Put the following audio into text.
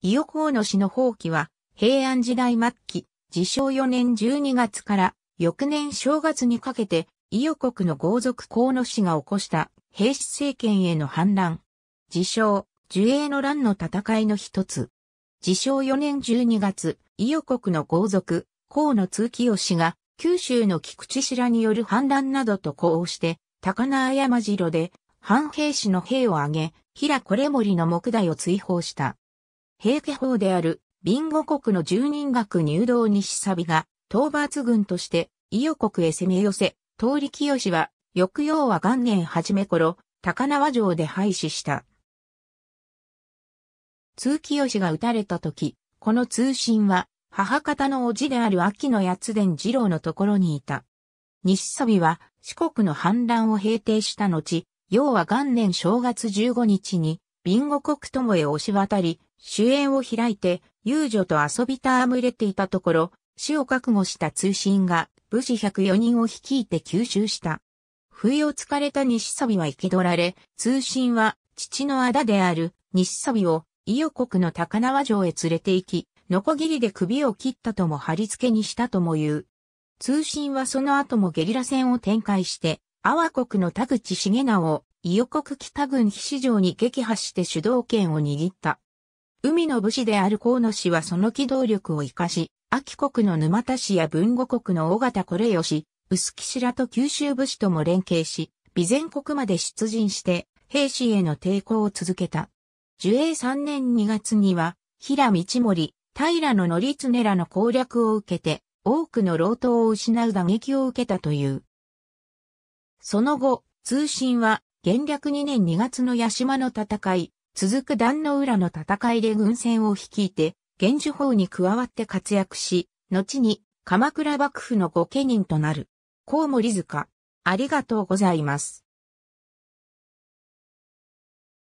伊予河野氏の放棄は、平安時代末期、自称4年12月から翌年正月にかけて、伊予国の豪族河野氏が起こした平氏政権への反乱。自称、樹栄の乱の戦いの一つ。自称4年12月、伊予国の豪族、河野通清氏が、九州の菊池氏らによる反乱などと呼応して、高名山城で、反兵士の兵を挙げ、平これ森の木材を追放した。平家法である、ビンゴ国の住人学入道西サビが、討伐軍として、伊予国へ攻め寄せ、通り清は、翌揚は元年初め頃、高輪城で廃止した。通清が撃たれた時、この通信は、母方の叔父である秋野八伝次郎のところにいた。西サビは、四国の反乱を平定した後、要は元年正月15日に、ビンゴ国もへ押し渡り、主演を開いて、遊女と遊び戯れていたところ、死を覚悟した通信が、武士104人を率いて吸収した。不意をつかれた西サビは生け取られ、通信は、父の仇である、西サビを、伊予国の高輪城へ連れて行き、ノコギリで首を切ったとも貼り付けにしたとも言う。通信はその後もゲリラ戦を展開して、阿波国の田口重直を伊予国北軍非市場に撃破して主導権を握った。海の武士である河野氏はその機動力を活かし、秋国の沼田氏や文後国の尾形これよし、薄木白と九州武士とも連携し、備前国まで出陣して、兵士への抵抗を続けた。樹英3年2月には、平道森、平野則常らの攻略を受けて、多くの老頭を失う打撃を受けたという。その後、通信は元略2年2月の八島の戦い、続く壇の浦の戦いで軍船を率いて、源氏法に加わって活躍し、後に鎌倉幕府の御家人となる。コウモリ塚。ありがとうございます。